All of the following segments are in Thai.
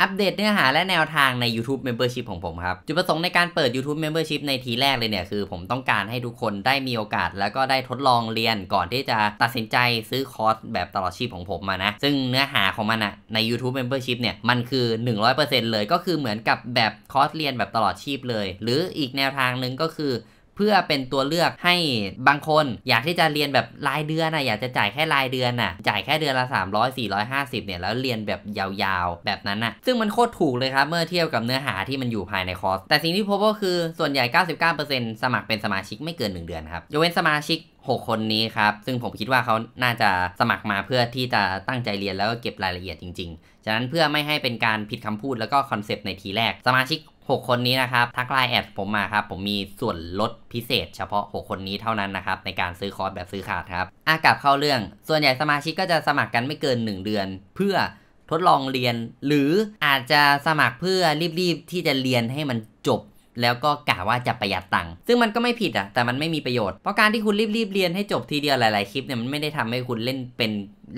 อัปเดต เนื้อหาและแนวทางใน YouTube Membership ของผมครับ จุดประสงค์ในการเปิด YouTube Membership ในทีแรกเลยเนี่ยคือผมต้องการให้ทุกคนได้มีโอกาสแล้วก็ได้ทดลองเรียนก่อนที่จะตัดสินใจซื้อคอร์สแบบตลอดชีพของผมมานะ ซึ่งเนื้อหาของมันอะใน YouTube Membership เนี่ย มันคือ 100%เลยก็คือเหมือนกับแบบคอร์สเรียนแบบตลอดชีพเลย หรืออีกแนวทางหนึ่งก็คือเพื่อเป็นตัวเลือกให้บางคน อยากที่จะเรียนแบบรายเดือนนะอยากจะจ่ายแค่รายเดือนน่ะจ่ายแค่เดือนละ 300 450 เนี่ยแล้วเรียนแบบยาวๆ แบบนั้นน่ะซึ่งมันโคตรถูกเลยครับ เมื่อเทียบกับเนื้อหาที่มันอยู่ภายในคอร์ส แต่สิ่งที่พบก็คือส่วนใหญ่ 99%สมัครเป็นสมาชิกไม่เกิน 1 เดือนครับยกเว้นสมาชิก 6 คนนี้ครับ ซึ่งผมคิดว่าเขาน่าจะสมัครมาเพื่อที่จะตั้งใจเรียนแล้วก็เก็บรายละเอียดจริง ๆ ฉะนั้นเพื่อไม่ให้เป็นการผิดคำพูดแล้วก็คอนเซปต์ในทีแรก สมาชิก6คนนี้นะครับทักไลน์แอดผม มาครับผม มีส่วนลดพิเศษ เฉพาะ6คนนี้เท่านั้นนะ ครับ ในการซื้อคอร์สแบบซื้อขาด ครับอากลับเข้าเรื่อง ส่วนใหญ่สมาชิกก็จะสมัครกันไม่เกิน 1 เดือน เพื่อทดลองเรียน หรืออาจจะสมัครเพื่อรีบๆที่จะเรียนให้มันจบแล้วก็กะว่าจะประหยัดตังค์ซึ่งมันก็ไม่ผิดอะแต่มันไม่มีประโยชน์เพราะการที่คุณรีบๆเรียนให้จบทีเดียวหลายๆคลิปเนี่ยมันไม่ได้ทำให้คุณเล่นเป็น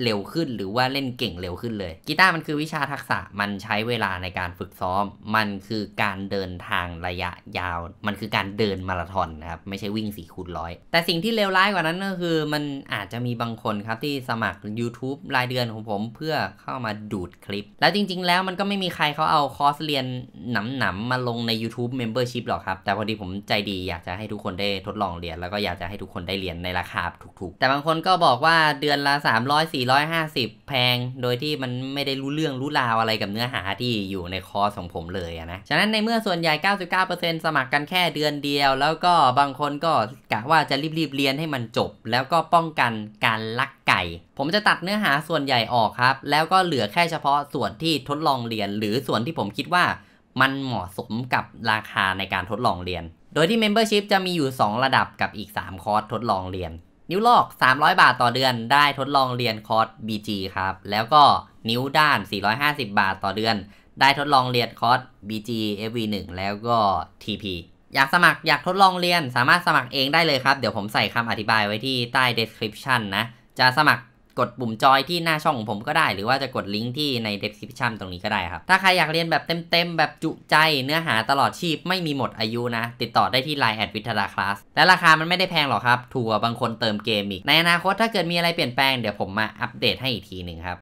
เร็วขึ้นหรือว่าเล่นเก่งเร็วขึ้นเลยกีตาร์มันคือวิชาทักษะมันใช้เวลาในการฝึกซ้อมมันคือการเดินทางระยะยาว มันคือการเดินมาราธอนนะครับ ไม่ใช่วิ่งสี่คูณร้อยแต่สิ่งที่เลวร้ายกว่านั้นก็คือมันอาจจะมีบางคนครับ ที่สมัคร YouTube รายเดือนของผมเพื่อเข้ามาดูดคลิป แล้วจริง ๆ แล้วมันก็ไม่มีใครเขาเอาคอร์สเรียนหนำๆมาลงใน YouTube Membership หรอกครับ แต่พอดีผมใจดีอยากจะให้ทุกคนได้ทดลองเรียน แล้วก็อยากจะให้ทุกคนได้เรียนในราคาถูกๆ แต่บางคนก็บอกว่าเดือนละ3 0 0 4 450 แพง โดยที่มันไม่ได้รู้เรื่องรู้ราวอะไรกับเนื้อหาที่อยู่ในคอร์สของผมเลยนะฉะนั้นในเมื่อส่วนใหญ่ 99%สมัครกันแค่เดือนเดียว แล้วก็บางคนก็กะว่าจะรีบๆเรียนให้มันจบ แล้วก็ป้องกันการลักไก่ ผมจะตัดเนื้อหาส่วนใหญ่ออกครับ แล้วก็เหลือแค่เฉพาะส่วนที่ทดลองเรียน หรือส่วนที่ผมคิดว่ามันเหมาะสมกับราคาในการทดลองเรียน โดยที่ Membership จะมีอยู่ 2 ระดับกับอีก 3 คอร์สทดลองเรียนนิ้วลอก 300 บาทต่อเดือน ได้ทดลองเรียนคอร์ส BG ครับ แล้วก็นิ้วด้าน 450 บาทต่อเดือน ได้ทดลองเรียนคอร์ส BG FV1 แล้วก็ TP อยากสมัครอยากทดลองเรียนสามารถสมัครเองได้เลยครับ เดี๋ยวผมใส่คำอธิบายไว้ที่ใต้ description นะ จะสมัครกด ปุ่มจอยที่หน้าช่องของผมก็ได้ หรือว่าจะกด ลิงก์ที่ใน description ตรงนี้ ก็ได้ ครับ ถ้า ใคร อยากเรียนแบบเต็มๆแบบ จุใจเนื้อหาตลอดชีพไม่มีหมดอายุ นะ ติดต่อได้ที่ Line แอดวิทยาคลาสและราคา มัน ไม่ได้แพง หรอกครับทัวร์บางคนเติมเกมอีกในอนาคต ถ้าเกิดมีอะไรเปลี่ยนแปลงเดี๋ยวผมมาอัปเดตให้อีกทีหนึ่งครับ